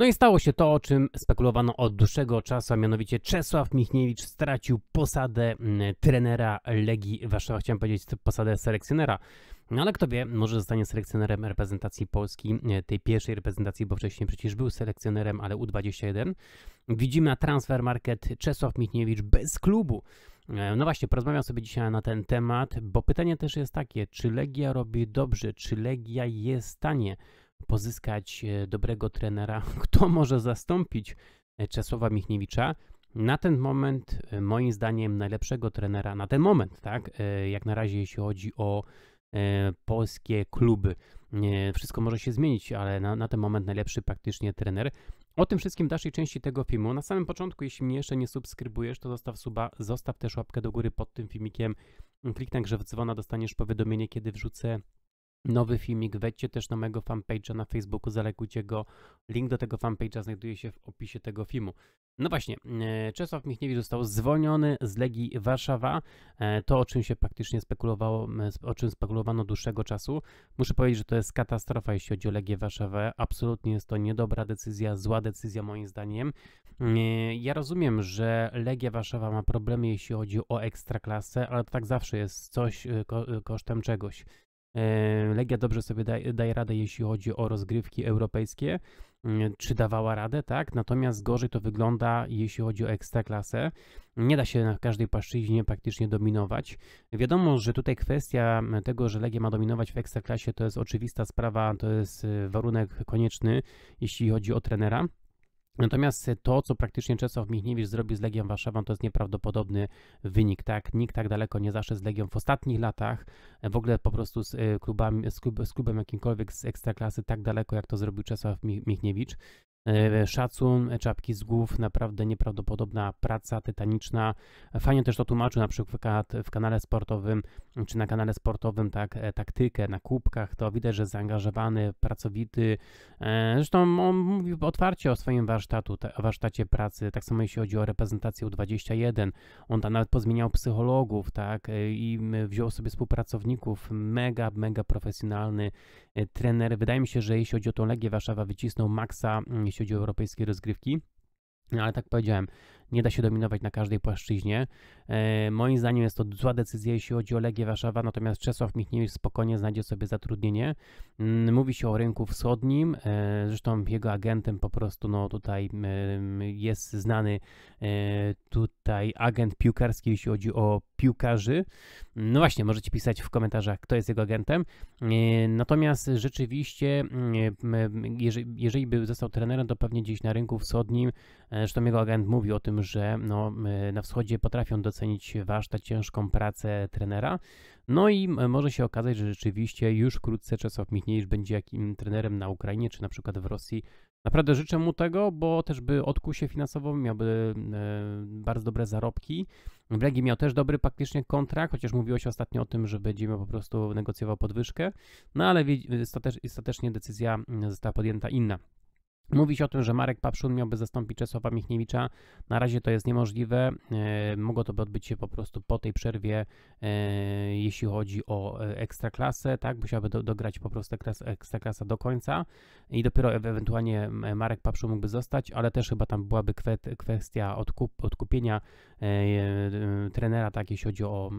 No i stało się to, o czym spekulowano od dłuższego czasu, a mianowicie Czesław Michniewicz stracił posadę mm, trenera Legii Warszawa, chciałem powiedzieć posadę selekcjonera. No ale kto wie, może zostanie selekcjonerem reprezentacji Polski, e, tej pierwszej reprezentacji, bo wcześniej przecież był selekcjonerem, ale U21. Widzimy na transfer market Czesław Michniewicz bez klubu. E, no właśnie, porozmawiam sobie dzisiaj na ten temat, bo pytanie też jest takie, czy Legia robi dobrze, czy Legia jest w stanie pozyskać e, dobrego trenera, kto może zastąpić e, Czesława Michniewicza. Na ten moment, e, moim zdaniem, najlepszego trenera, na ten moment, tak, jak na razie, jeśli chodzi o polskie kluby. Wszystko może się zmienić, ale na, na ten moment najlepszy praktycznie trener. O tym wszystkim w dalszej części tego filmu. Na samym początku, jeśli mnie jeszcze nie subskrybujesz, to zostaw suba, zostaw też łapkę do góry pod tym filmikiem. Kliknij grze w dzwona, dostaniesz powiadomienie, kiedy wrzucę nowy filmik. Wejdźcie też na mojego fanpage'a na Facebooku, zalegujcie go. Link do tego fanpage'a znajduje się w opisie tego filmu. No właśnie, e, Czesław Michniewicz został zwolniony z Legii Warszawa. E, to, o czym się praktycznie spekulowało, o czym spekulowano dłuższego czasu. Muszę powiedzieć, że to jest katastrofa, jeśli chodzi o Legię Warszawę. Absolutnie jest to niedobra decyzja, zła decyzja moim zdaniem. E, ja rozumiem, że Legia Warszawa ma problemy, jeśli chodzi o ekstraklasę, ale to tak zawsze jest coś kosztem czegoś. E, Legia dobrze sobie daje, daje radę, jeśli chodzi o rozgrywki europejskie, e, czy dawała radę, tak? Natomiast gorzej to wygląda, jeśli chodzi o ekstraklasę. Nie da się na każdej płaszczyźnie praktycznie dominować. Wiadomo, że tutaj kwestia tego, że Legia ma dominować w ekstraklasie, to jest oczywista sprawa, to jest e, warunek konieczny, jeśli chodzi o trenera. Natomiast to, co praktycznie Czesław Michniewicz zrobił z Legią Warszawą, to jest nieprawdopodobny wynik, tak? Nikt tak daleko nie zaszedł z Legią w ostatnich latach, w ogóle po prostu z, y, klubami, z, klub, z klubem jakimkolwiek z Ekstraklasy tak daleko, jak to zrobił Czesław Michniewicz. E, szacun, e, czapki z głów, naprawdę nieprawdopodobna praca tytaniczna. Fajnie też to tłumaczył na przykład w kanale sportowym, czy na kanale sportowym, tak, e, taktykę na kubkach, to widać, że zaangażowany, pracowity. Zresztą on mówił otwarcie o swoim warsztatu, warsztacie pracy, tak samo jeśli chodzi o reprezentację U21. On tam nawet pozmieniał psychologów, tak, i wziął sobie współpracowników, mega, mega profesjonalny E, trener. Wydaje mi się, że jeśli chodzi o tą Legię Warszawa wycisnął maksa, mm, jeśli chodzi o europejskie rozgrywki. No, ale tak powiedziałem, nie da się dominować na każdej płaszczyźnie. E, moim zdaniem jest to zła decyzja, jeśli chodzi o Legię Warszawa, natomiast Czesław Michniewicz spokojnie znajdzie sobie zatrudnienie. Mm, mówi się o rynku wschodnim, e, zresztą jego agentem po prostu no tutaj jest znany e, tutaj agent piłkarski, jeśli chodzi o piłkarzy. No właśnie, możecie pisać w komentarzach, kto jest jego agentem. Natomiast rzeczywiście, mm, jeżeli, jeżeli by został trenerem, to pewnie gdzieś na rynku wschodnim, zresztą jego agent mówi o tym, że no, y, na wschodzie potrafią docenić warsztat, ciężką pracę trenera. No i może się okazać, że rzeczywiście już wkrótce Czesław Michniewicz będzie jakim trenerem na Ukrainie czy na przykład w Rosji. Naprawdę życzę mu tego, bo też by odkuł się finansowo, miałby y, bardzo dobre zarobki. W legii miał też dobry praktycznie kontrakt, chociaż mówiło się ostatnio o tym, że będzie miał po prostu negocjował podwyżkę, no ale ostatecznie decyzja mm, została podjęta inna. Mówi się o tym, że Marek Papszun miałby zastąpić Czesława Michniewicza. Na razie to jest niemożliwe. E, mogło to by odbyć się po prostu po tej przerwie, e, jeśli chodzi o e, ekstraklasę, tak? Musiałby do, dograć po prostu ekstraklasa do końca i dopiero ewentualnie Marek Papszun mógłby zostać, ale też chyba tam byłaby kwestia odkup, odkupienia E, e, trenera, tak jeśli chodzi o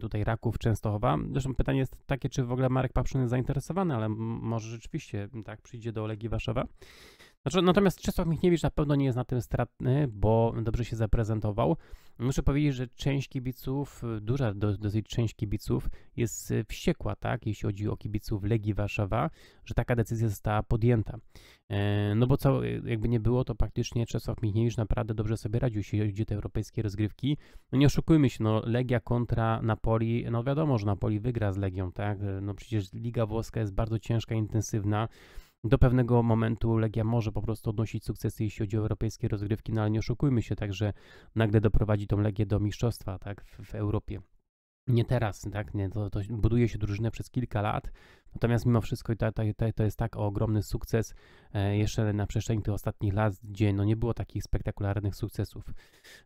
tutaj Raków Częstochowa. Zresztą pytanie jest takie, czy w ogóle Marek Papszyn jest zainteresowany, ale może rzeczywiście tak przyjdzie do Legii Warszawa. Znaczy, natomiast Czesław Michniewicz na pewno nie jest na tym stratny, bo dobrze się zaprezentował. Muszę powiedzieć, że część kibiców, duża do, dosyć część kibiców jest wściekła, tak, jeśli chodzi o kibiców Legii Warszawa, że taka decyzja została podjęta. E, no bo co, jakby nie było, to praktycznie Czesław Michniewicz naprawdę dobrze sobie radził, jeśli chodzi o te europejskie rozgrywki. No nie oszukujmy się, no Legia kontra Napoli, no wiadomo, że Napoli wygra z Legią, tak, no przecież Liga Włoska jest bardzo ciężka, intensywna, do pewnego momentu Legia może po prostu odnosić sukcesy, jeśli chodzi o europejskie rozgrywki, no ale nie oszukujmy się, także nagle doprowadzi tą Legię do mistrzostwa tak, w, w Europie nie teraz, tak? Nie, to, to buduje się drużynę przez kilka lat. Natomiast mimo wszystko to, to, to jest tak ogromny sukces e, jeszcze na przestrzeni tych ostatnich lat, gdzie no nie było takich spektakularnych sukcesów.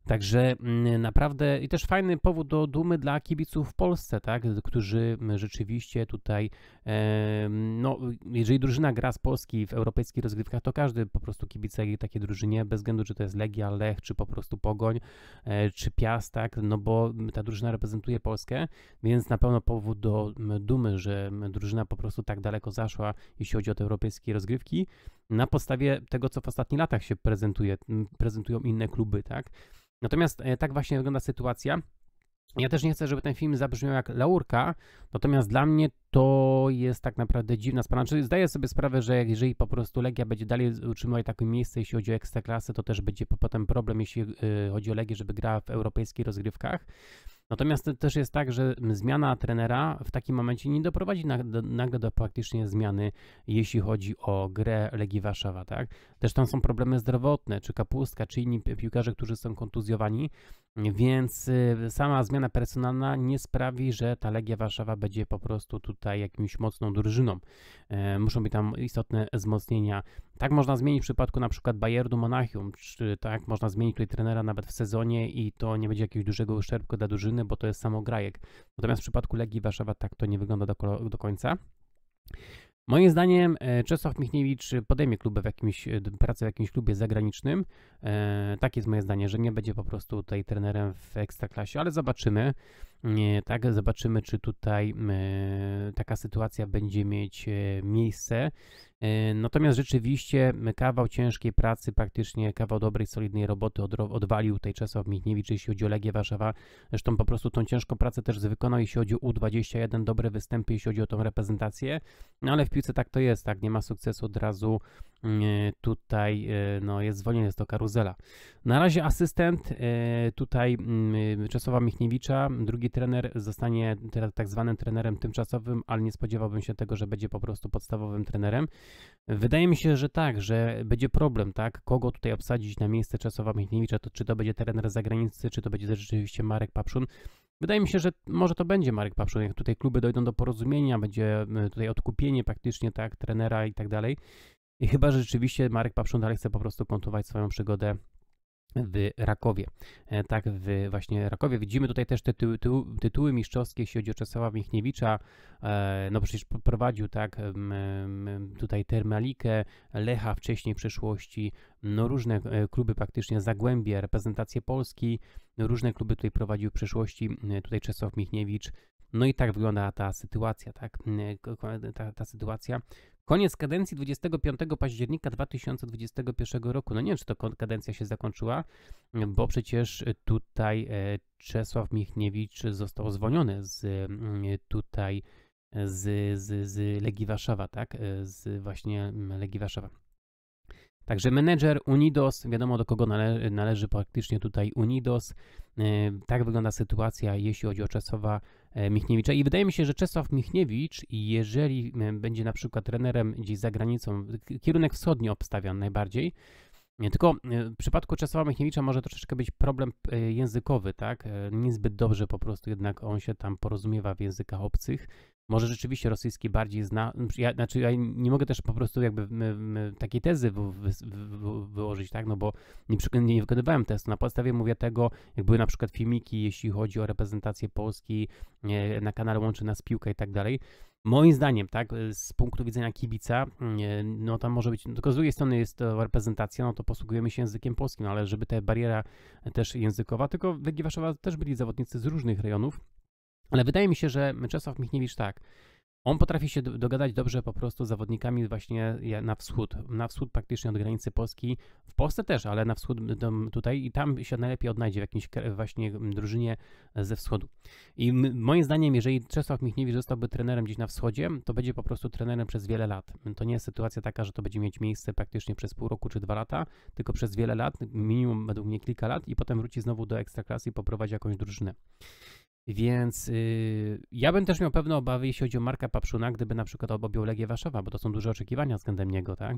Także m, mm, naprawdę i też fajny powód do dumy dla kibiców w Polsce, tak? Którzy rzeczywiście tutaj e, no, jeżeli drużyna gra z Polski w europejskich rozgrywkach, to każdy po prostu kibice takiej drużynie, bez względu czy to jest Legia, Lech, czy po prostu Pogoń, e, czy Piast, tak? No bo ta drużyna reprezentuje Polskę Polskę, więc na pewno powód do dumy, że drużyna po prostu tak daleko zaszła, jeśli chodzi o te europejskie rozgrywki, na podstawie tego, co w ostatnich latach się prezentuje, prezentują inne kluby, tak? Natomiast e, tak właśnie wygląda sytuacja. Ja też nie chcę, żeby ten film zabrzmiał jak laurka, natomiast dla mnie to jest tak naprawdę dziwna sprawa. Znaczy, zdaję sobie sprawę, że jeżeli po prostu Legia będzie dalej utrzymywać takie miejsce, jeśli chodzi o ekstraklasę, to też będzie potem problem, jeśli e, chodzi o Legię, żeby grała w europejskich rozgrywkach. Natomiast też jest tak, że zmiana trenera w takim momencie nie doprowadzi nagle do praktycznie zmiany, jeśli chodzi o grę Legii Warszawa, tak? Też tam są problemy zdrowotne, czy Kapustka, czy inni piłkarze, którzy są kontuzjowani, więc y, sama zmiana personalna nie sprawi, że ta Legia Warszawa będzie po prostu tutaj jakimś mocną drużyną. E, muszą być tam istotne wzmocnienia. Tak można zmienić w przypadku na przykład Bayernu Monachium, czy tak można zmienić tutaj trenera nawet w sezonie i to nie będzie jakiegoś dużego uszczerbku dla drużyny, bo to jest samograjek. Natomiast w przypadku Legii Warszawa tak to nie wygląda do, do końca. Moim zdaniem e, Czesław Michniewicz e, podejmie klubę w jakimś, e, pracę w jakimś klubie zagranicznym. E, tak jest moje zdanie, że nie będzie po prostu tutaj trenerem w ekstraklasie, ale zobaczymy. E, tak, zobaczymy, czy tutaj e, taka sytuacja będzie mieć e, miejsce. Natomiast rzeczywiście kawał ciężkiej pracy, praktycznie kawał dobrej, solidnej roboty od, odwalił tutaj Czesław Michniewicz, jeśli chodzi o Legię Warszawa. Zresztą po prostu tą ciężką pracę też wykonał, jeśli chodzi o U21, dobre występy, jeśli chodzi o tą reprezentację. No ale w piłce tak to jest, tak, nie ma sukcesu od razu E, tutaj e, no, jest zwolnienie, jest to karuzela. Na razie asystent e, tutaj mm, Czesława Michniewicza, drugi trener zostanie tak zwanym trenerem tymczasowym, ale nie spodziewałbym się tego, że będzie po prostu podstawowym trenerem. Wydaje mi się, że tak, że będzie problem, tak? Kogo tutaj obsadzić na miejsce Czesława Michniewicza, to czy to będzie trener z zagranicy, czy to będzie rzeczywiście Marek Papszun. Wydaje mi się, że może to będzie Marek Papszun, jak tutaj kluby dojdą do porozumienia, będzie tutaj odkupienie praktycznie, tak, trenera i tak dalej. I chyba, że rzeczywiście Marek dalej chce po prostu kontynuować swoją przygodę w Rakowie. E, tak, w właśnie Rakowie. Widzimy tutaj też te tytuły, tytuły, mistrzowskie, jeśli chodzi o Czesława Michniewicza. E, no przecież prowadził tak tutaj Termalikę, Lecha wcześniej w przeszłości, no różne e, kluby praktycznie, Zagłębie, reprezentacje Polski, różne kluby tutaj prowadził w przeszłości tutaj Czesław Michniewicz. No i tak wygląda ta sytuacja, tak? Ta, ta sytuacja, Koniec kadencji 25 października 2021 roku. No nie wiem, czy to kadencja się zakończyła, bo przecież tutaj e, Czesław Michniewicz został zwolniony z mm, tutaj z, z, z Legii Warszawa, tak? E, z właśnie Legii Warszawa. Także menedżer Unidos, wiadomo do kogo nale należy praktycznie tutaj Unidos. E, tak wygląda sytuacja, jeśli chodzi o Czesława e, Michniewicza. I wydaje mi się, że Czesław Michniewicz, jeżeli e, będzie na przykład trenerem gdzieś za granicą, kierunek wschodni obstawiam najbardziej, tylko e, w przypadku Czesława Michniewicza może troszeczkę być problem e, językowy, tak? E, niezbyt dobrze po prostu jednak on się tam porozumiewa w językach obcych. Może rzeczywiście rosyjski bardziej zna. Ja, znaczy, ja nie mogę też po prostu jakby takiej tezy wyłożyć, tak? No bo nie, nie wykonywałem testu. Na podstawie mówię tego, jak były na przykład filmiki, jeśli chodzi o reprezentację Polski na kanale Łączy Nas Piłka i tak dalej, Moim zdaniem, tak, y, z punktu widzenia kibica, mm, y, no tam może być, tylko z drugiej strony jest to reprezentacja, no to posługujemy się językiem polskim, no ale żeby ta bariera y, też językowa, tylko w Legii Warszawa też byli zawodnicy z różnych rejonów, ale wydaje mi się, że Czesław Michniewicz tak, on potrafi się dogadać dobrze po prostu z zawodnikami właśnie na wschód, na wschód praktycznie od granicy Polski, w Polsce też, ale na wschód tutaj i tam się najlepiej odnajdzie w jakiejś właśnie drużynie ze wschodu. I moim zdaniem, jeżeli Czesław Michniewicz zostałby trenerem gdzieś na wschodzie, to będzie po prostu trenerem przez wiele lat. To nie jest sytuacja taka, że to będzie mieć miejsce praktycznie przez pół roku czy dwa lata, tylko przez wiele lat, minimum według mnie kilka lat i potem wróci znowu do Ekstraklasy i poprowadzi jakąś drużynę. Więc y, ja bym też miał pewne obawy, jeśli chodzi o Marka Papszuna, gdyby na przykład objął Legię Warszawa, bo to są duże oczekiwania względem niego, tak?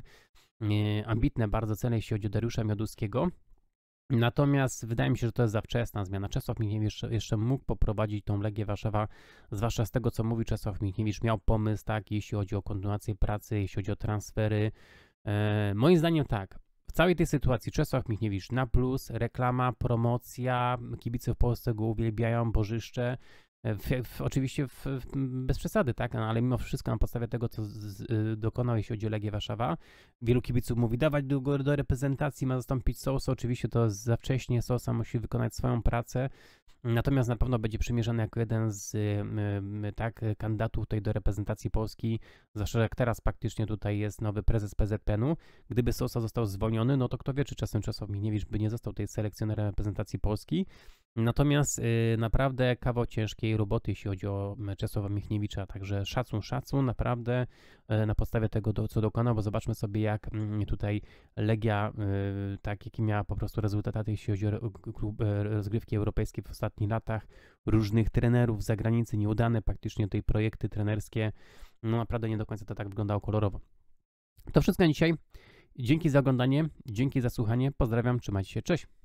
Y, ambitne bardzo cele, jeśli chodzi o Dariusza Mioduskiego. Natomiast wydaje mi się, że to jest za wczesna zmiana. Czesław Michniewicz jeszcze mógł poprowadzić tą Legię Warszawa, zwłaszcza z tego, co mówi Czesław Michniewicz, miał pomysł, tak, jeśli chodzi o kontynuację pracy, jeśli chodzi o transfery. E, moim zdaniem tak, w całej tej sytuacji Czesław Michniewicz na plus, reklama, promocja, kibice w Polsce go uwielbiają, bożyszcze, E, w, w, oczywiście w, bez przesady, tak, no, ale mimo wszystko na podstawie tego, co z, z, y, dokonał, jeśli chodzi o Legię Warszawa, wielu kibiców mówi, dawać długo do reprezentacji, ma zastąpić Sosa, oczywiście to za wcześnie, Sosa musi wykonać swoją pracę, natomiast na pewno będzie przymierzany jako jeden z y, y, tak, kandydatów tutaj do reprezentacji Polski, zwłaszcza jak teraz praktycznie tutaj jest nowy prezes PZPN-u, gdyby Sosa został zwolniony, no to kto wie, czy czasem Czesław Migniewicz by nie został tej selekcjonerem reprezentacji Polski, Natomiast y, naprawdę kawał ciężkiej roboty, jeśli chodzi o Czesława Michniewicza, także szacun, szacun, naprawdę e, na podstawie tego, do, co dokonał, bo zobaczmy sobie, jak tutaj Legia, y, tak jaki miała po prostu rezultaty, jeśli chodzi o e, rozgrywki europejskie w ostatnich latach, różnych trenerów z zagranicy, nieudane praktycznie tutaj projekty trenerskie, no naprawdę nie do końca to tak wyglądało kolorowo. To wszystko na dzisiaj. Dzięki za oglądanie, dzięki za słuchanie, pozdrawiam, trzymajcie się, cześć!